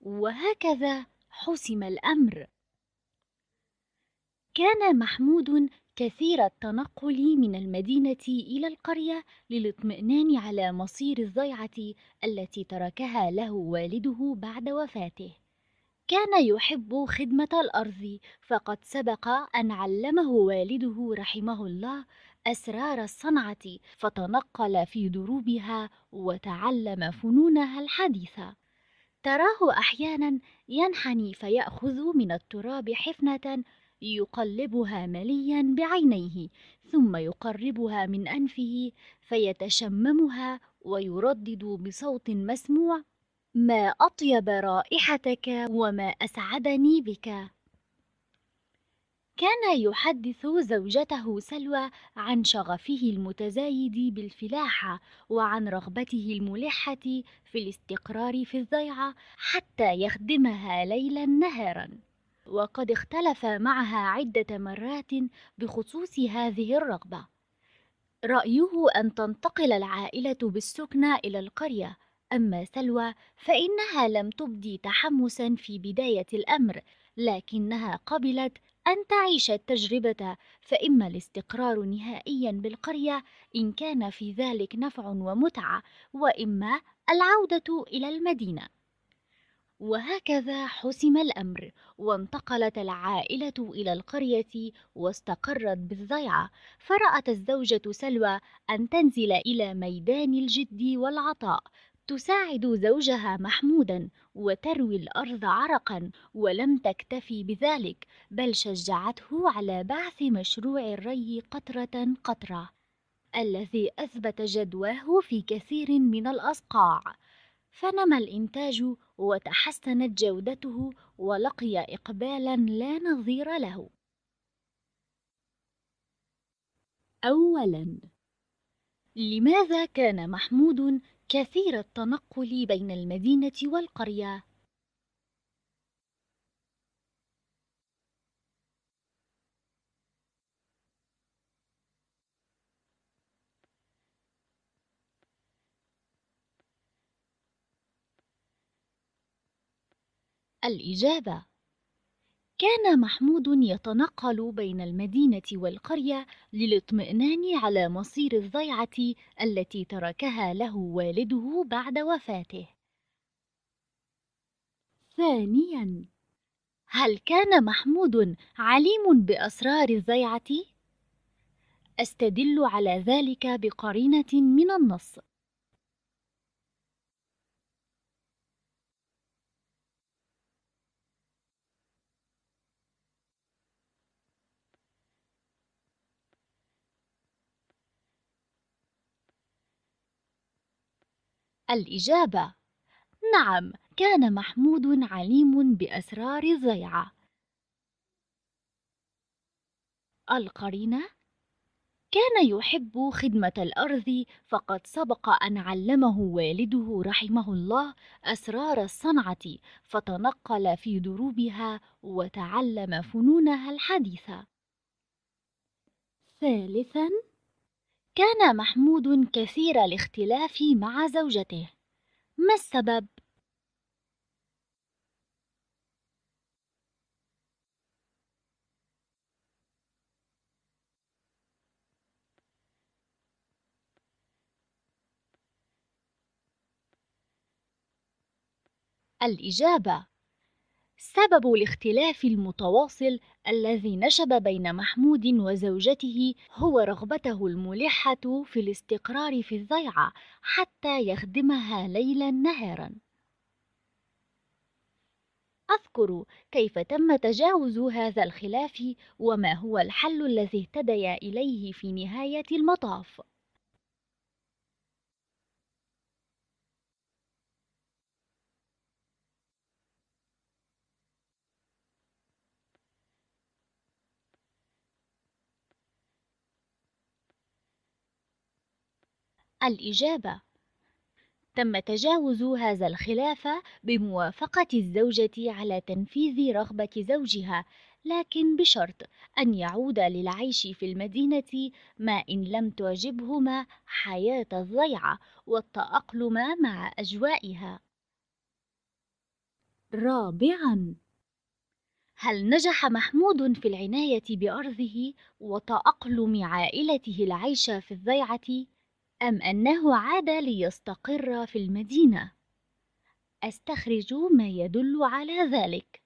وهكذا حسم الأمر كان محمود كثير التنقل من المدينة إلى القرية للاطمئنان على مصير الضيعة التي تركها له والده بعد وفاته. كان يحب خدمة الأرض، فقد سبق أن علمه والده رحمه الله أسرار الصنعة، فتنقل في دروبها وتعلم فنونها الحديثة. تراه أحيانا ينحني فيأخذ من التراب حفنة يقلبها مليا بعينيه ثم يقربها من أنفه فيتشممها ويردد بصوت مسموع ما أطيب رائحتك وما أسعدني بك كان يحدث زوجته سلوى عن شغفه المتزايد بالفلاحه وعن رغبته الملحه في الاستقرار في الضيعه حتى يخدمها ليلا نهارا وقد اختلف معها عده مرات بخصوص هذه الرغبه رايه ان تنتقل العائله بالسكنة الى القريه اما سلوى فانها لم تبدي تحمسا في بدايه الامر لكنها قبلت أن تعيش التجربة فإما الاستقرار نهائيا بالقرية إن كان في ذلك نفع ومتعة وإما العودة إلى المدينة وهكذا حسم الأمر وانتقلت العائلة إلى القرية واستقرت بالضيعة فرأت الزوجة سلوى أن تنزل إلى ميدان الجد والعطاء تساعد زوجها محمودا وتروي الارض عرقا ولم تكتفي بذلك بل شجعته على بعث مشروع الري قطره قطره الذي اثبت جدواه في كثير من الاصقاع فنمى الانتاج وتحسنت جودته ولقي اقبالا لا نظير له اولا لماذا كان محمود كثير التنقل بين المدينة والقرية الإجابة كان محمود يتنقل بين المدينة والقرية للاطمئنان على مصير الضيعة التي تركها له والده بعد وفاته. ثانياً: هل كان محمود عليم بأسرار الضيعة؟ أستدل على ذلك بقرينة من النص، الإجابة نعم كان محمود عليم بأسرار الضيعة القرينة كان يحب خدمة الأرض فقد سبق أن علمه والده رحمه الله أسرار الصنعة فتنقل في دروبها وتعلم فنونها الحديثة ثالثاً كان محمود كثير الاختلاف مع زوجته ما السبب الإجابة سبب الاختلاف المتواصل الذي نشب بين محمود وزوجته هو رغبته الملحه في الاستقرار في الضيعه حتى يخدمها ليلا نهارا اذكر كيف تم تجاوز هذا الخلاف وما هو الحل الذي اهتدي اليه في نهايه المطاف الإجابة تم تجاوز هذا الخلاف بموافقة الزوجة على تنفيذ رغبة زوجها لكن بشرط أن يعود للعيش في المدينة ما إن لم تعجبهما حياة الضيعة والتأقلم مع أجوائها. رابعاً هل نجح محمود في العناية بأرضه وتأقلم عائلته العيش في الضيعة أم أنه عاد ليستقر في المدينة؟ أستخرج ما يدل على ذلك.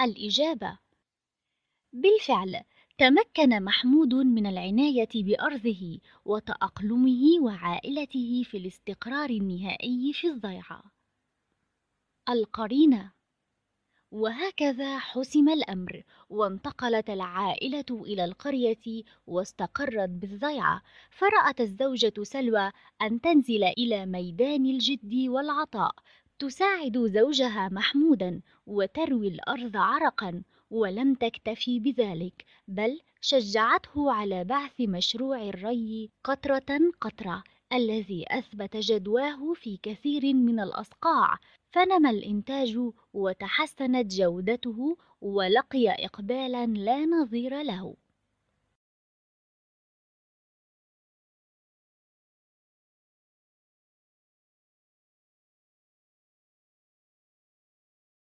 الإجابة بالفعل تمكن محمود من العناية بأرضه وتأقلمه وعائلته في الاستقرار النهائي في الضيعة. القرينة وهكذا حسم الأمر وانتقلت العائلة إلى القرية واستقرت بالضيعة فرأت الزوجة سلوى أن تنزل إلى ميدان الجد والعطاء تساعد زوجها محمودا وتروي الأرض عرقا ولم تكتفي بذلك بل شجعته على بعث مشروع الري قطرة قطرة الذي أثبت جدواه في كثير من الأصقاع فنمى الإنتاج وتحسنت جودته ولقي إقبالا لا نظير له